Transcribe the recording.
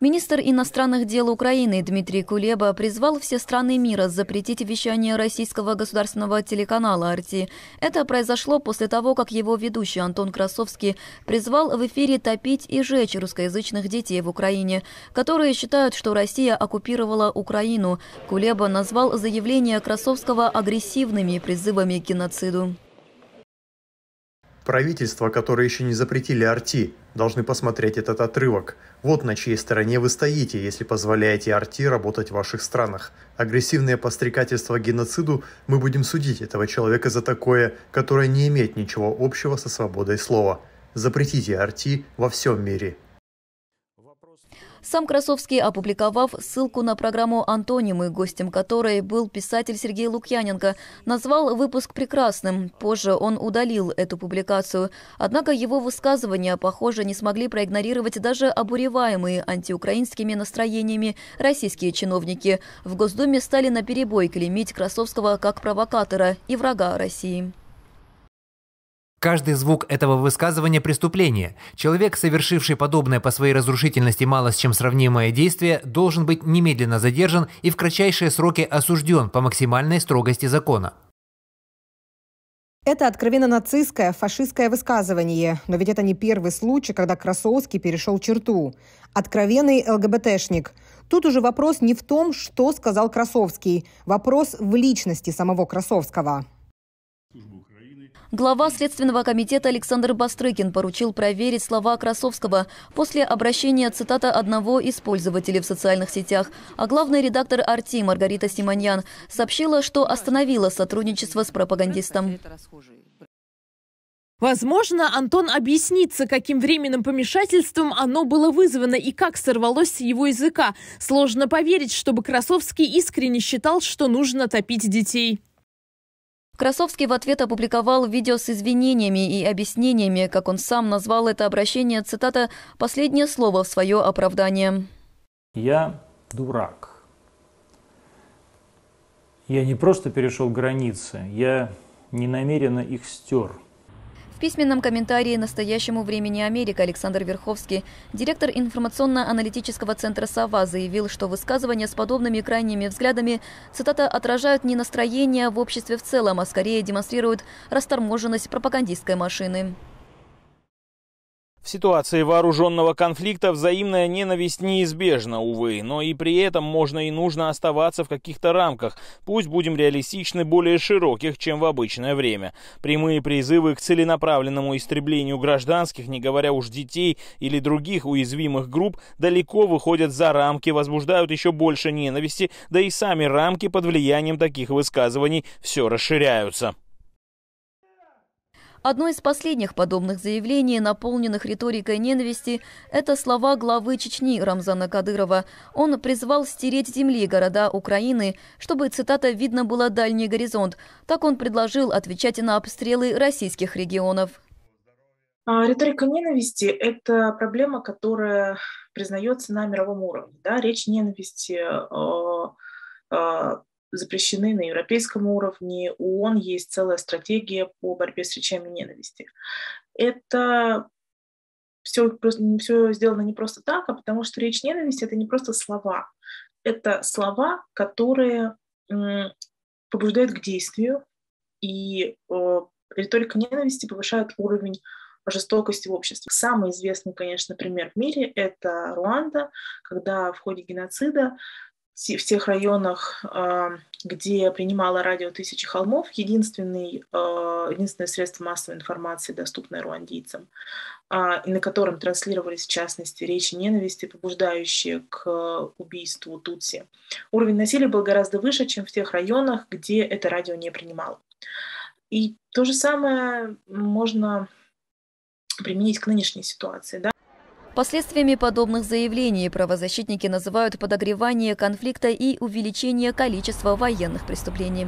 Министр иностранных дел Украины Дмитрий Кулеба призвал все страны мира запретить вещание российского государственного телеканала «Арти». Это произошло после того, как его ведущий Антон Красовский призвал в эфире топить и жечь русскоязычных детей в Украине, которые считают, что Россия оккупировала Украину. Кулеба назвал заявление Красовского агрессивными призывами к геноциду. Правительства, которые еще не запретили арти, должны посмотреть этот отрывок. Вот на чьей стороне вы стоите, если позволяете арти работать в ваших странах. Агрессивное пострекательство к геноциду мы будем судить этого человека за такое, которое не имеет ничего общего со свободой слова. Запретите арти во всем мире. Сам Красовский, опубликовав ссылку на программу «Антонимы», гостем которой был писатель Сергей Лукьяненко, назвал выпуск прекрасным. Позже он удалил эту публикацию. Однако его высказывания, похоже, не смогли проигнорировать даже обуреваемые антиукраинскими настроениями российские чиновники. В Госдуме стали наперебой клеймить Красовского как провокатора и врага России. Каждый звук этого высказывания – преступление. Человек, совершивший подобное по своей разрушительности мало с чем сравнимое действие, должен быть немедленно задержан и в кратчайшие сроки осужден по максимальной строгости закона. Это откровенно нацистское, фашистское высказывание, но ведь это не первый случай, когда Красовский перешел черту. Откровенный ЛГБТшник. Тут уже вопрос не в том, что сказал Красовский, вопрос в личности самого Красовского. Глава Следственного комитета Александр Бастрыкин поручил проверить слова Красовского после обращения цитата одного из пользователей в социальных сетях. А главный редактор «Арти» Маргарита Симоньян сообщила, что остановила сотрудничество с пропагандистом. Возможно, Антон объяснится, каким временным помешательством оно было вызвано и как сорвалось с его языка. Сложно поверить, чтобы Красовский искренне считал, что нужно топить детей. Красовский в ответ опубликовал видео с извинениями и объяснениями, как он сам назвал это обращение, цитата, «последнее слово в свое оправдание». «Я дурак. Я не просто перешел границы, я ненамеренно их стер. В письменном комментарии «Настоящему времени Америка» Александр Верховский, директор информационно-аналитического центра «Сова», заявил, что высказывания с подобными крайними взглядами, цитата, «отражают не настроение в обществе в целом, а скорее демонстрируют расторможенность пропагандистской машины». В ситуации вооруженного конфликта взаимная ненависть неизбежна, увы, но и при этом можно и нужно оставаться в каких-то рамках, пусть будем реалистичны более широких, чем в обычное время. Прямые призывы к целенаправленному истреблению гражданских, не говоря уж детей или других уязвимых групп, далеко выходят за рамки, возбуждают еще больше ненависти, да и сами рамки под влиянием таких высказываний все расширяются. Одно из последних подобных заявлений, наполненных риторикой ненависти, это слова главы Чечни Рамзана Кадырова. Он призвал стереть земли города Украины, чтобы, цитата, «видно было дальний горизонт». Так он предложил отвечать на обстрелы российских регионов. А, риторика ненависти – это проблема, которая признается на мировом уровне. Да? Речь ненависти э, э, запрещены на европейском уровне. У ООН есть целая стратегия по борьбе с речами ненависти. Это все, все сделано не просто так, а потому что речь ненависти — это не просто слова. Это слова, которые побуждают к действию, и э, риторика ненависти повышает уровень жестокости в обществе. Самый известный, конечно, пример в мире — это Руанда, когда в ходе геноцида в тех районах, а, где принимало радио «Тысячи холмов», единственный, а, единственное средство массовой информации, доступное руандийцам, а, и на котором транслировались, в частности, речи ненависти, побуждающие к убийству Тутси. Уровень насилия был гораздо выше, чем в тех районах, где это радио не принимало. И то же самое можно применить к нынешней ситуации. Да? Последствиями подобных заявлений правозащитники называют подогревание конфликта и увеличение количества военных преступлений.